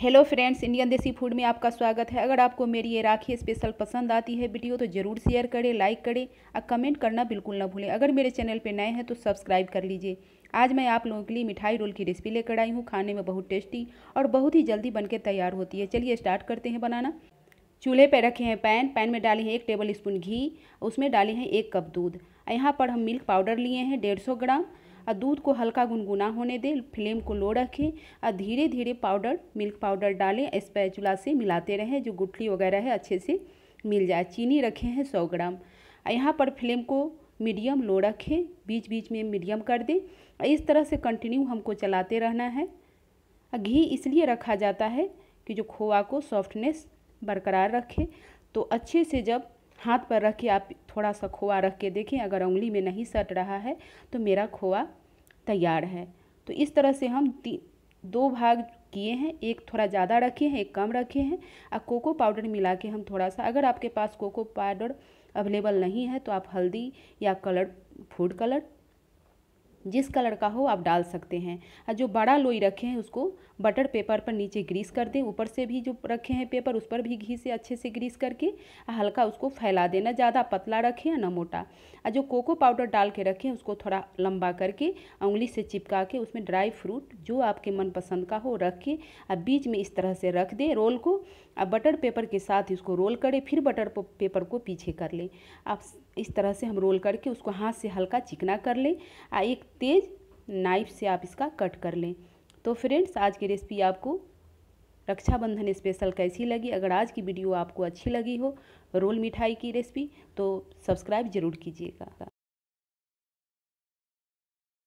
hello friends Indian desi food में आपका स्वागत है अगर आपको मेरी ये राखी स्पेशल पसंद आती है वीडियो तो ज़रूर शेयर करें लाइक करें और कमेंट करना बिल्कुल ना भूलें अगर मेरे चैनल पर नए हैं तो सब्सक्राइब कर लीजिए आज मैं आप लोगों के लिए मिठाई रोल की रेसिपी लेकर आई हूँ खाने में बहुत टेस्टी और बहुत ही जल्दी बनकर तैयार होती है चलिए स्टार्ट करते हैं बनाना चूल्हे पर रखे हैं पैन पैन में डाले हैं एक टेबल स्पून घी उसमें डाले हैं एक कप दूध यहाँ पर हम मिल्क पाउडर लिए हैं डेढ़ ग्राम और दूध को हल्का गुनगुना होने दें फ्लेम को लो रखें और धीरे धीरे पाउडर मिल्क पाउडर डालें स्पैचुला से मिलाते रहें जो गुठली वगैरह है अच्छे से मिल जाए चीनी रखे हैं सौ ग्राम और यहाँ पर फ्लेम को मीडियम लो रखें बीच बीच में मीडियम कर दें और इस तरह से कंटिन्यू हमको चलाते रहना है घी इसलिए रखा जाता है कि जो खोआ को सॉफ्टनेस बरकरार रखे तो अच्छे से जब हाथ पर रख के आप थोड़ा सा खोआ रख के देखें अगर उंगली में नहीं सट रहा है तो मेरा खोआ तैयार है तो इस तरह से हम दो भाग किए हैं एक थोड़ा ज़्यादा रखे हैं एक कम रखे हैं और कोको पाउडर मिला के हम थोड़ा सा अगर आपके पास कोको पाउडर अवेलेबल नहीं है तो आप हल्दी या कलर फूड कलर जिस कलर का हो आप डाल सकते हैं और जो बड़ा लोई रखे हैं उसको बटर पेपर पर नीचे ग्रीस कर दें ऊपर से भी जो रखे हैं पेपर उस पर भी घी से अच्छे से ग्रीस करके हल्का उसको फैला देना ज़्यादा पतला रखें ना मोटा और जो कोको पाउडर डाल के रखें उसको थोड़ा लंबा करके उंगली से चिपका के उसमें ड्राई फ्रूट जो आपके मनपसंद का हो रख के और बीच में इस तरह से रख दें रोल को और बटर पेपर के साथ इसको रोल करें फिर बटर पेपर को पीछे कर लें आप इस तरह से हम रोल करके उसको हाथ से हल्का चिकना कर लें एक तेज़ नाइफ से आप इसका कट कर लें तो फ्रेंड्स आज की रेसिपी आपको रक्षाबंधन स्पेशल कैसी लगी अगर आज की वीडियो आपको अच्छी लगी हो रोल मिठाई की रेसिपी तो सब्सक्राइब ज़रूर कीजिएगा